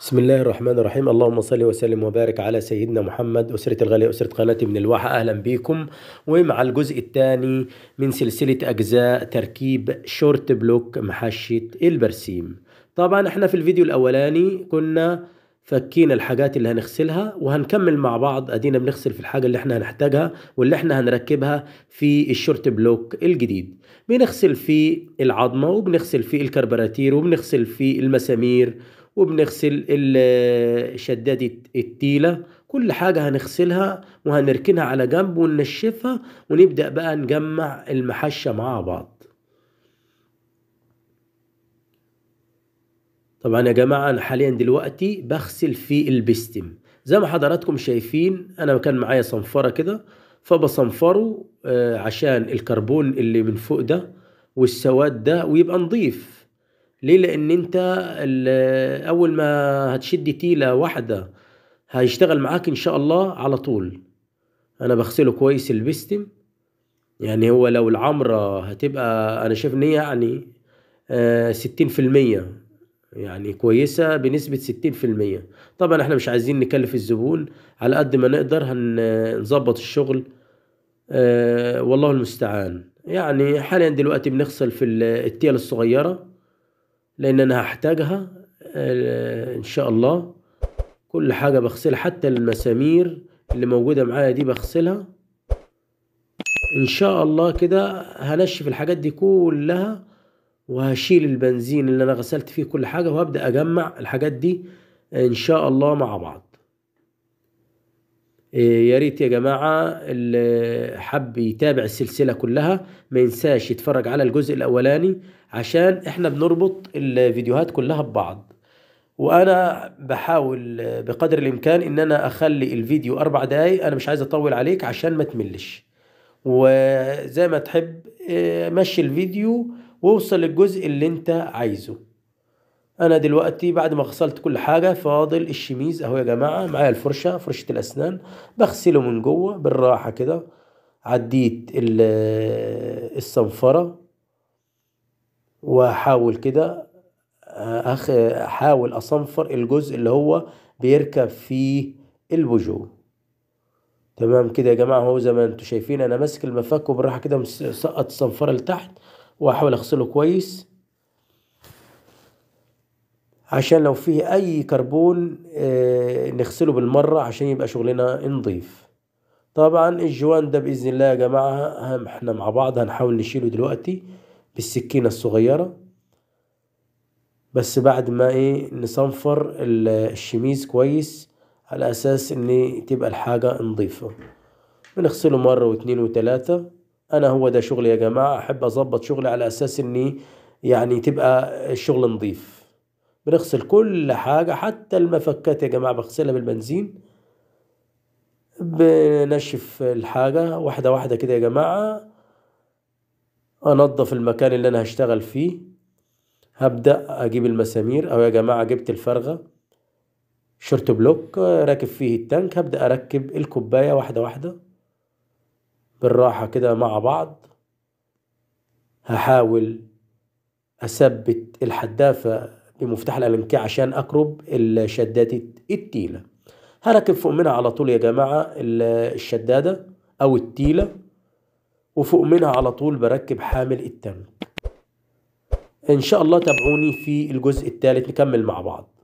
بسم الله الرحمن الرحيم اللهم صل وسلم وبارك على سيدنا محمد أسرة الغالية أسرة قناتي من الواحة أهلا بيكم ومع الجزء الثاني من سلسلة أجزاء تركيب شورت بلوك محشة البرسيم طبعا احنا في الفيديو الأولاني كنا فكينا الحاجات اللي هنغسلها وهنكمل مع بعض ادينا بنغسل في الحاجة اللي احنا هنحتاجها واللي احنا هنركبها في الشورت بلوك الجديد بنغسل في العظمة وبنغسل في الكربراتير وبنغسل في المسامير وبنغسل الشداد التيلة كل حاجة هنغسلها وهنركنها على جنب وننشفها ونبدأ بقى نجمع المحشة مع بعض طبعا يا جماعة أنا حاليا دلوقتي بغسل في البستم زي ما حضراتكم شايفين أنا كان معايا صنفرة كده فبصنفره آه، عشان الكربون اللي من فوق ده والسواد ده ويبقى نضيف ليه لان انت اول ما هتشد تيله واحده هيشتغل معاك ان شاء الله على طول انا بغسله كويس البستم يعني هو لو العمرة هتبقى انا شايف ان هي يعني آه، ستين في المية يعني كويسة بنسبة ستين في المية طبعا احنا مش عايزين نكلف الزبون على قد ما نقدر هنظبط الشغل آه، والله المستعان يعني حاليا دلوقتي بنغسل في التيل الصغيرة لان انا هحتاجها آه، ان شاء الله كل حاجة بغسلها حتى المسامير اللي موجودة معايا دي بغسلها ان شاء الله كده هنشف الحاجات دي كلها وهشيل البنزين اللي انا غسلت فيه كل حاجة وهبدأ اجمع الحاجات دي ان شاء الله مع بعض إيه، يا ريت يا جماعة اللي حب يتابع السلسلة كلها ما ينساش يتفرج على الجزء الأولاني عشان احنا بنربط الفيديوهات كلها ببعض وانا بحاول بقدر الامكان ان انا اخلي الفيديو اربع دقايق انا مش عايز اطول عليك عشان ما تملش وزي ما تحب إيه، مشي الفيديو واوصل للجزء اللي انت عايزه انا دلوقتي بعد ما غسلت كل حاجه فاضل الشميز اهو يا جماعه معايا الفرشه فرشه الاسنان بغسله من جوه بالراحه كده عديت الصنفره واحاول كده احاول اصنفر الجزء اللي هو بيركب فيه الوجوه تمام كده يا جماعه اهو زي ما انتم شايفين انا ماسك المفك وبالراحه كده مسقط الصنفره لتحت واحاول اغسله كويس عشان لو فيه اي كربون آه، نغسله بالمرة عشان يبقى شغلنا نضيف طبعا الجوان ده باذن الله يا جماعة احنا مع بعض هنحاول نشيله دلوقتي بالسكينة الصغيرة بس بعد ما ايه نصنفر الشميز كويس على اساس ان تبقى الحاجة نضيفة بنغسله مرة واتنين وتلاتة انا هو ده شغلي يا جماعة احب اظبط شغلي على اساس اني يعني تبقى الشغل نضيف بنغسل كل حاجة حتى المفكات يا جماعة بغسلها بالبنزين بنشف الحاجة واحدة واحدة كده يا جماعة أنظف المكان اللي أنا هشتغل فيه هبدأ أجيب المسامير أو يا جماعة جبت الفرغة شورت بلوك راكب فيه التانك هبدأ أركب الكوباية واحدة واحدة بالراحة كده مع بعض هحاول أثبت الحدافة بمفتاح الألمكي عشان أقرب الشدادة التيلة هركب فوق منها على طول يا جماعة الشدادة أو التيلة وفوق منها على طول بركب حامل التانك ان شاء الله تابعوني في الجزء الثالث نكمل مع بعض